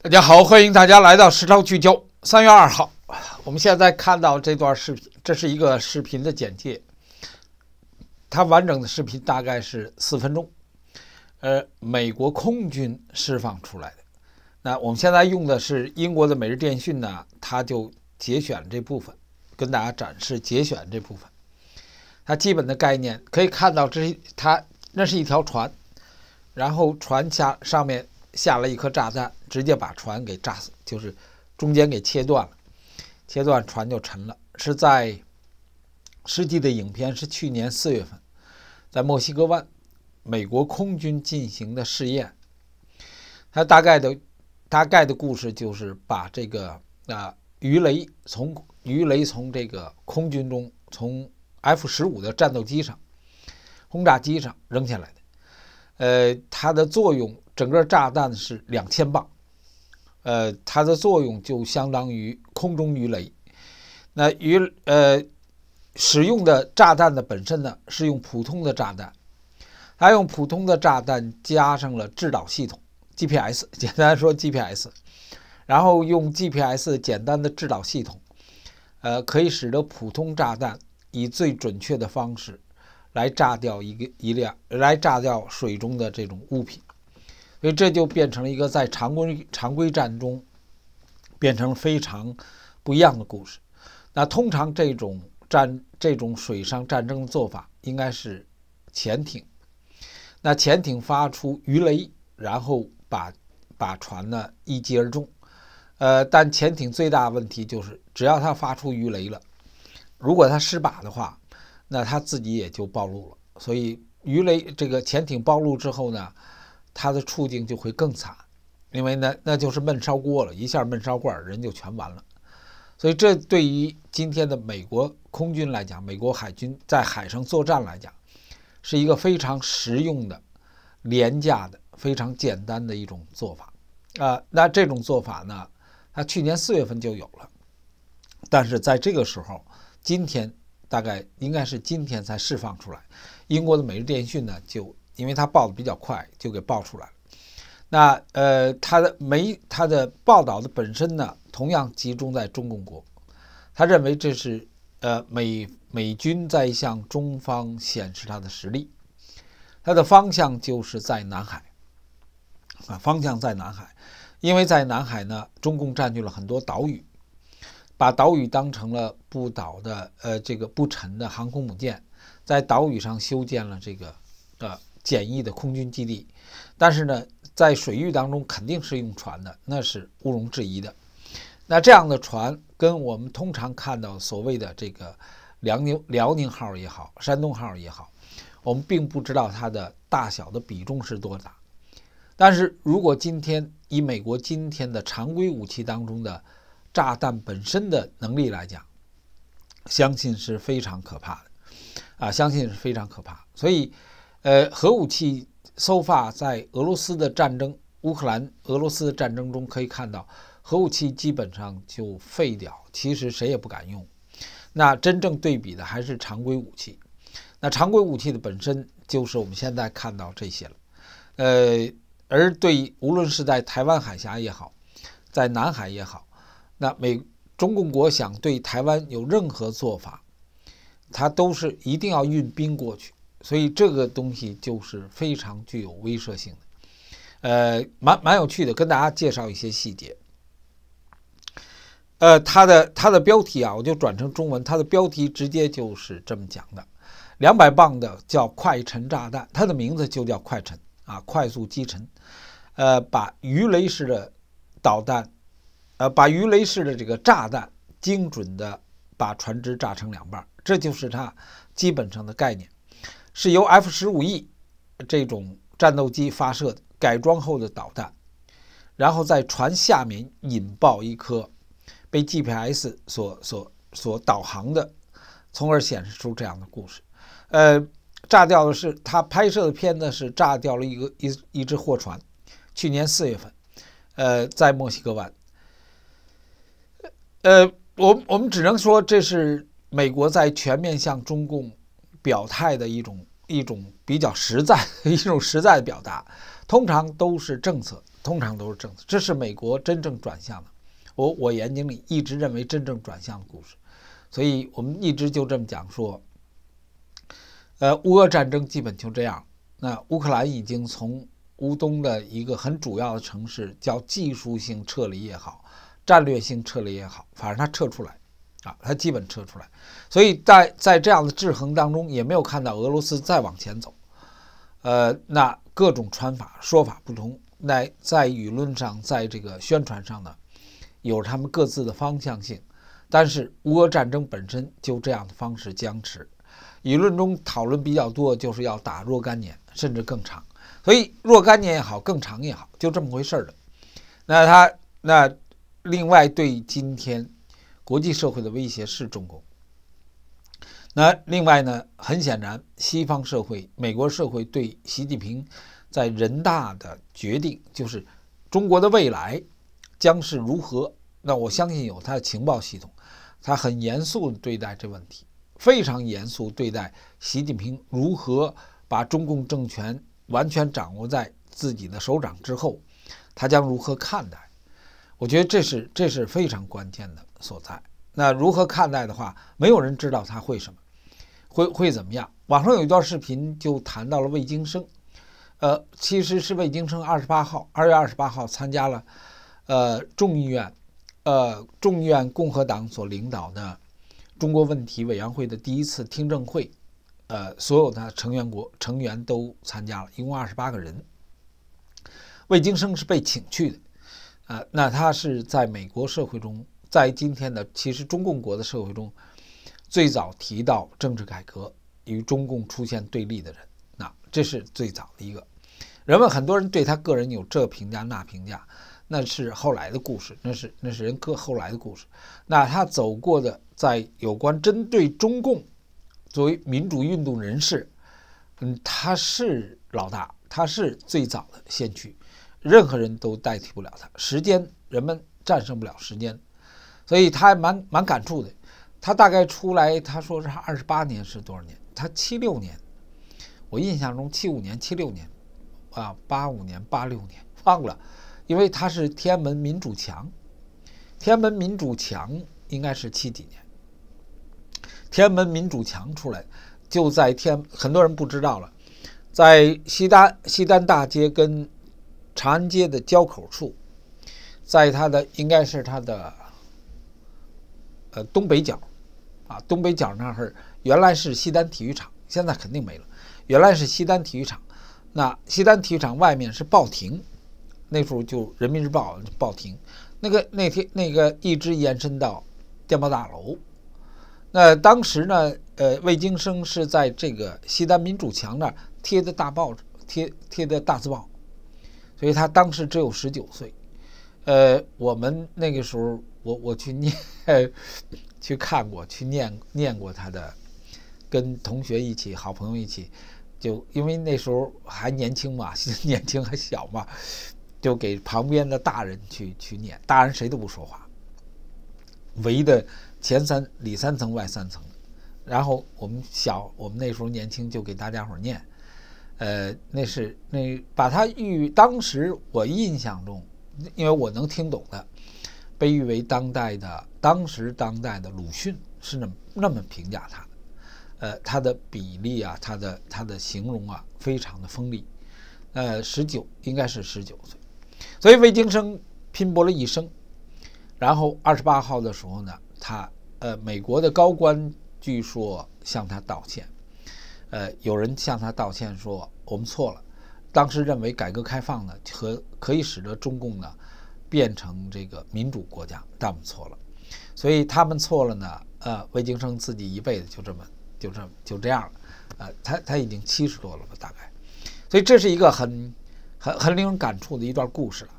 大家好，欢迎大家来到时超聚焦。三月二号，我们现在看到这段视频，这是一个视频的简介。它完整的视频大概是四分钟，呃，美国空军释放出来的。那我们现在用的是英国的《每日电讯》呢，它就节选这部分，跟大家展示节选这部分。它基本的概念可以看到，这是它那是一条船，然后船下上面。下了一颗炸弹，直接把船给炸死，就是中间给切断了，切断船就沉了。是在实际的影片是去年四月份，在墨西哥湾，美国空军进行的试验。它大概的大概的故事就是把这个呃鱼雷从鱼雷从这个空军中从 F 十五的战斗机上轰炸机上扔下来的，呃，它的作用。整个炸弹是两千磅，呃，它的作用就相当于空中鱼雷。那鱼呃，使用的炸弹的本身呢是用普通的炸弹，它用普通的炸弹加上了制导系统 GPS，简单说 GPS，然后用 GPS 简单的制导系统，呃，可以使得普通炸弹以最准确的方式来炸掉一个一辆来炸掉水中的这种物品。所以这就变成了一个在常规常规战中，变成非常不一样的故事。那通常这种战这种水上战争的做法应该是潜艇。那潜艇发出鱼雷，然后把把船呢一击而中。呃，但潜艇最大的问题就是，只要它发出鱼雷了，如果它失把的话，那它自己也就暴露了。所以鱼雷这个潜艇暴露之后呢？他的处境就会更惨，因为呢，那就是闷烧锅了一下，闷烧罐人就全完了。所以，这对于今天的美国空军来讲，美国海军在海上作战来讲，是一个非常实用的、廉价的、非常简单的一种做法啊。那这种做法呢，它去年四月份就有了，但是在这个时候，今天大概应该是今天才释放出来。英国的《每日电讯》呢就。因为他报的比较快，就给报出来了。那呃，他的媒他的报道的本身呢，同样集中在中共国。他认为这是呃美美军在向中方显示他的实力，他的方向就是在南海啊，方向在南海，因为在南海呢，中共占据了很多岛屿，把岛屿当成了不倒的呃这个不沉的航空母舰，在岛屿上修建了这个呃简易的空军基地，但是呢，在水域当中肯定是用船的，那是毋庸置疑的。那这样的船跟我们通常看到所谓的这个辽宁辽宁号也好，山东号也好，我们并不知道它的大小的比重是多大。但是如果今天以美国今天的常规武器当中的炸弹本身的能力来讲，相信是非常可怕的啊！相信是非常可怕，所以。呃，核武器收发在俄罗斯的战争、乌克兰、俄罗斯的战争中可以看到，核武器基本上就废掉，其实谁也不敢用。那真正对比的还是常规武器。那常规武器的本身就是我们现在看到这些了。呃，而对无论是在台湾海峡也好，在南海也好，那美中共国想对台湾有任何做法，他都是一定要运兵过去。所以这个东西就是非常具有威慑性的，呃，蛮蛮有趣的。跟大家介绍一些细节。呃，它的它的标题啊，我就转成中文。它的标题直接就是这么讲的：两百磅的叫快沉炸弹，它的名字就叫快沉啊，快速击沉。呃，把鱼雷式的导弹，呃，把鱼雷式的这个炸弹精准的把船只炸成两半，这就是它基本上的概念。是由 F 十五 E 这种战斗机发射改装后的导弹，然后在船下面引爆一颗被 GPS 所所所导航的，从而显示出这样的故事。呃，炸掉的是他拍摄的片子，是炸掉了一个一一只货船。去年四月份，呃，在墨西哥湾。呃，我我们只能说这是美国在全面向中共表态的一种。一种比较实在、一种实在的表达，通常都是政策，通常都是政策。这是美国真正转向的，我我眼睛里一直认为真正转向的故事，所以我们一直就这么讲说，呃，乌俄战争基本就这样。那乌克兰已经从乌东的一个很主要的城市叫技术性撤离也好，战略性撤离也好，反正它撤出来。啊，它基本撤出来，所以在在这样的制衡当中，也没有看到俄罗斯再往前走。呃，那各种传法说法不同，那在舆论上，在这个宣传上呢，有他们各自的方向性。但是乌俄战争本身就这样的方式僵持，舆论中讨论比较多，就是要打若干年，甚至更长。所以若干年也好，更长也好，就这么回事儿的。那他那另外对今天。国际社会的威胁是中共。那另外呢？很显然，西方社会、美国社会对习近平在人大的决定，就是中国的未来将是如何？那我相信有他的情报系统，他很严肃地对待这问题，非常严肃对待习近平如何把中共政权完全掌握在自己的手掌之后，他将如何看待？我觉得这是这是非常关键的所在。那如何看待的话，没有人知道他会什么，会会怎么样。网上有一段视频就谈到了魏京生，呃，其实是魏京生二十八号，二月二十八号参加了，呃，众议院，呃，众议院共和党所领导的中国问题委员会的第一次听证会，呃，所有的成员国成员都参加了一共二十八个人，魏京生是被请去的。啊，那他是在美国社会中，在今天的其实中共国的社会中，最早提到政治改革与中共出现对立的人，那这是最早的一个。人们很多人对他个人有这评价那评价，那是后来的故事，那是那是人格后来的故事。那他走过的在有关针对中共作为民主运动人士，嗯，他是老大，他是最早的先驱。任何人都代替不了他，时间人们战胜不了时间，所以他还蛮蛮感触的。他大概出来，他说是二十八年是多少年？他七六年，我印象中七五年、七六年，啊，八五年、八六年，忘了，因为他是天安门民主墙，天安门民主墙应该是七几年，天安门民主墙出来就在天，很多人不知道了，在西单西单大街跟。长安街的交口处，在它的应该是它的，呃，东北角，啊，东北角那儿原来是西单体育场，现在肯定没了。原来是西单体育场，那西单体育场外面是报亭，那时候就人民日报报亭，那个那天那个一直延伸到电报大楼。那当时呢，呃，魏京生是在这个西单民主墙那儿贴的大报，贴贴的大字报。所以他当时只有十九岁，呃，我们那个时候，我我去念，去看过，去念念过他的，跟同学一起，好朋友一起，就因为那时候还年轻嘛，年轻还小嘛，就给旁边的大人去去念，大人谁都不说话，围的前三里三层外三层，然后我们小我们那时候年轻，就给大家伙念。呃，那是那把他誉，当时我印象中，因为我能听懂的，被誉为当代的，当时当代的鲁迅是那那么评价他的。呃，他的比例啊，他的他的形容啊，非常的锋利。呃，十九应该是十九岁，所以魏京生拼搏了一生，然后二十八号的时候呢，他呃，美国的高官据说向他道歉。呃，有人向他道歉说我们错了，当时认为改革开放呢和可以使得中共呢变成这个民主国家，但我们错了，所以他们错了呢，呃，魏京生自己一辈子就这么就这么就这样了，呃，他他已经七十多了吧大概，所以这是一个很很很令人感触的一段故事了。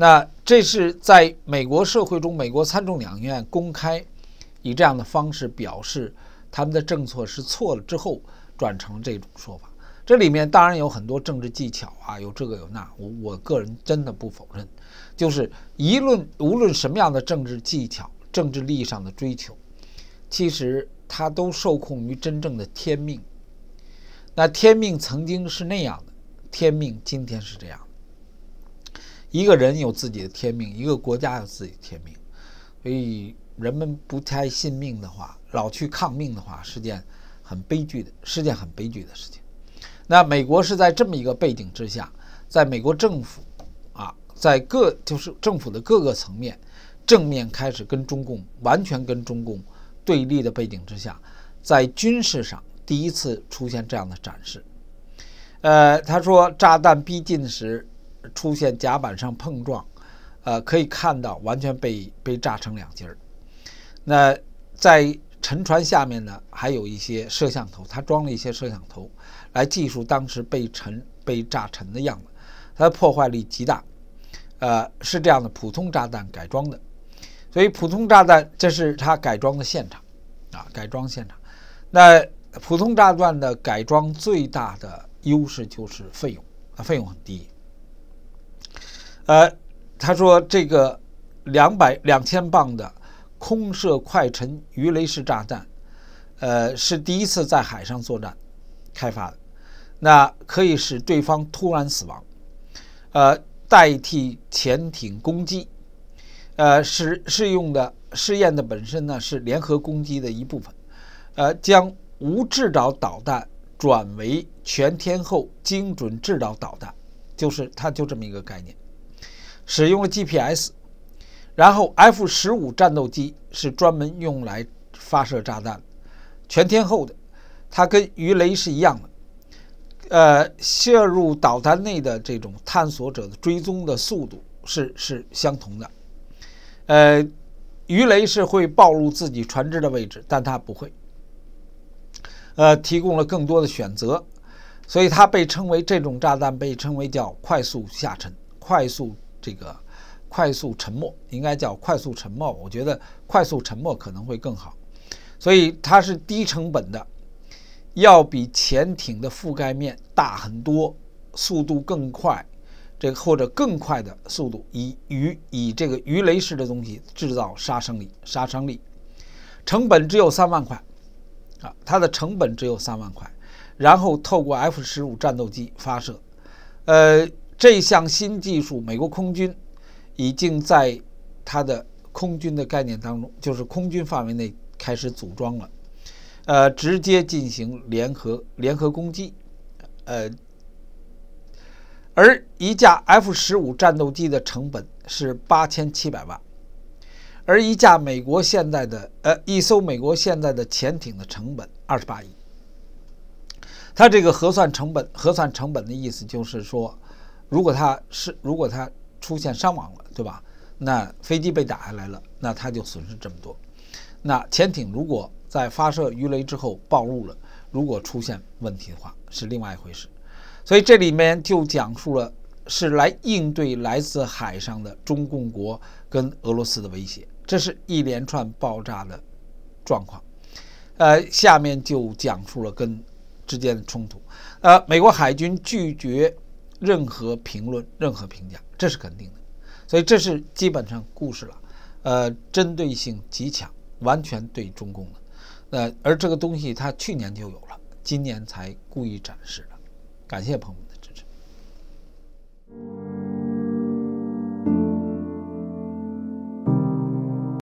那这是在美国社会中，美国参众两院公开以这样的方式表示他们的政策是错了之后。转成这种说法，这里面当然有很多政治技巧啊，有这个有那。我我个人真的不否认，就是一论无论什么样的政治技巧、政治利益上的追求，其实它都受控于真正的天命。那天命曾经是那样的，天命今天是这样。一个人有自己的天命，一个国家有自己的天命，所以人们不太信命的话，老去抗命的话，是件。很悲剧的是件很悲剧的事情。那美国是在这么一个背景之下，在美国政府啊，在各就是政府的各个层面，正面开始跟中共完全跟中共对立的背景之下，在军事上第一次出现这样的展示。呃，他说炸弹逼近时出现甲板上碰撞，呃，可以看到完全被被炸成两截儿。那在。沉船下面呢，还有一些摄像头，它装了一些摄像头，来记述当时被沉、被炸沉的样子。它的破坏力极大，呃，是这样的，普通炸弹改装的，所以普通炸弹，这是它改装的现场，啊，改装现场。那普通炸弹的改装最大的优势就是费用啊，费用很低。呃，他说这个两百两千磅的。空射快沉鱼雷式炸弹，呃，是第一次在海上作战开发的，那可以使对方突然死亡，呃，代替潜艇攻击，呃，试是用的试验的本身呢是联合攻击的一部分，呃，将无制导导弹转为全天候精准制导导弹，就是它就这么一个概念，使用了 GPS。然后，F 十五战斗机是专门用来发射炸弹，全天候的。它跟鱼雷是一样的，呃，射入导弹内的这种探索者的追踪的速度是是相同的。呃，鱼雷是会暴露自己船只的位置，但它不会。呃，提供了更多的选择，所以它被称为这种炸弹被称为叫快速下沉，快速这个。快速沉没应该叫快速沉没，我觉得快速沉没可能会更好。所以它是低成本的，要比潜艇的覆盖面大很多，速度更快，这个或者更快的速度，以鱼以这个鱼雷式的东西制造杀伤力，杀伤力成本只有三万块啊，它的成本只有三万块，然后透过 F 十五战斗机发射，呃，这项新技术，美国空军。已经在它的空军的概念当中，就是空军范围内开始组装了，呃，直接进行联合联合攻击，呃，而一架 F 十五战斗机的成本是八千七百万，而一架美国现在的呃一艘美国现在的潜艇的成本二十八亿。它这个核算成本核算成本的意思就是说，如果它是如果它。出现伤亡了，对吧？那飞机被打下来了，那他就损失这么多。那潜艇如果在发射鱼雷之后暴露了，如果出现问题的话，是另外一回事。所以这里面就讲述了是来应对来自海上的中共国跟俄罗斯的威胁，这是一连串爆炸的状况。呃，下面就讲述了跟之间的冲突。呃，美国海军拒绝。任何评论，任何评价，这是肯定的，所以这是基本上故事了，呃，针对性极强，完全对中共的，呃，而这个东西他去年就有了，今年才故意展示的，感谢朋友。们。